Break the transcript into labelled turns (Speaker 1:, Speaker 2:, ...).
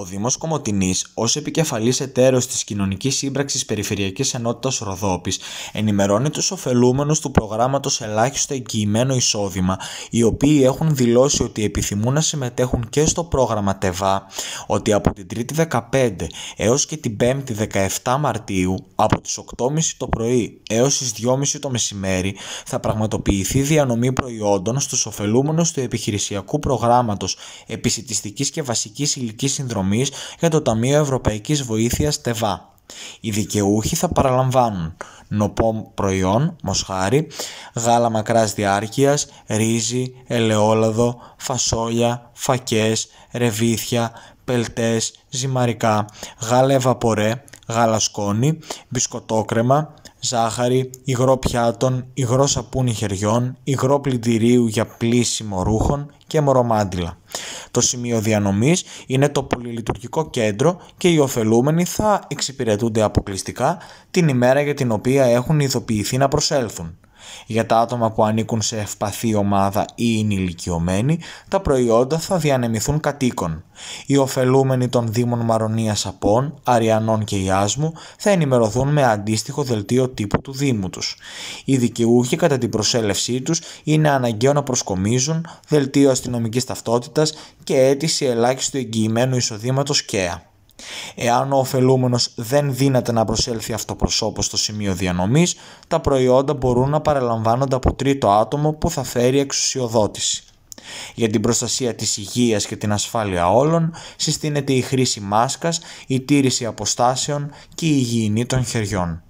Speaker 1: Ο Δήμος Κομωτινής, ως επικεφαλής εταίρος της Κοινωνικής Σύμπραξης Περιφερειακής Ενότητας Ροδόπης, ενημερώνει τους ωφελούμενους του προγράμματος Ελάχιστο Εγγυημένο Εισόδημα, οι οποίοι έχουν δηλώσει ότι επιθυμούν να συμμετέχουν και στο πρόγραμμα ΤΕΒΑ, ότι από την 3η 15 έως και την 5η 17 Μαρτίου, από τις 8.30 το πρωί έως τις 2.30 το μεσημέρι, θα πραγματοποιηθεί διανομή προϊόντων στους ωφελούμενους του επιχειρησιακού προγράμματος επισητιστικής και βασικής ηλικής συνδρομής για το Ταμείο Ευρωπαϊκής Βοήθειας ΤΕΒΑ. Οι δικαιούχοι θα παραλαμβάνουν νοπό προϊόν, μοσχάρι, γάλα μακράς διάρκειας, ρύζι, ελαιόλαδο, φασόλια, φακές, ρεβίθια, πελτές, ζυμαρικά, γάλα ευαπορέ, γάλα σκόνη, μπισκοτόκρεμα, ζάχαρη, υγρό πιάτων, υγρό σαπούνι χεριών, υγρό πλυντηρίου για πλήσιμο ρούχων και μορομάντιλα. Το σημείο διανομής είναι το πολυλειτουργικό κέντρο και οι ωφελούμενοι θα εξυπηρετούνται αποκλειστικά την ημέρα για την οποία έχουν ειδοποιηθεί να προσέλθουν. Για τα άτομα που ανήκουν σε ευπαθή ομάδα ή είναι ηλικιωμένοι, τα προϊόντα θα διανεμηθούν κατοίκων. Οι ωφελούμενοι των Δήμων Μαρονίας Απών, Αριανών και Ιάσμου θα ενημερωθούν με αντίστοιχο δελτίο τύπου του Δήμου τους. Οι δικαιούχοι κατά την προσέλευσή τους είναι αναγκαίο να προσκομίζουν δελτίο αστυνομικής ταυτότητας και αίτηση ελάχιστο εγγυημένου εισοδήματος ΚΕΑ. Εάν ο ωφελούμενος δεν δύναται να προσέλθει αυτοπροσώπως στο σημείο διανομής, τα προϊόντα μπορούν να παραλαμβάνονται από τρίτο άτομο που θα φέρει εξουσιοδότηση. Για την προστασία της υγείας και την ασφάλεια όλων συστήνεται η χρήση μάσκας, η τήρηση αποστάσεων και η υγιεινή των χεριών.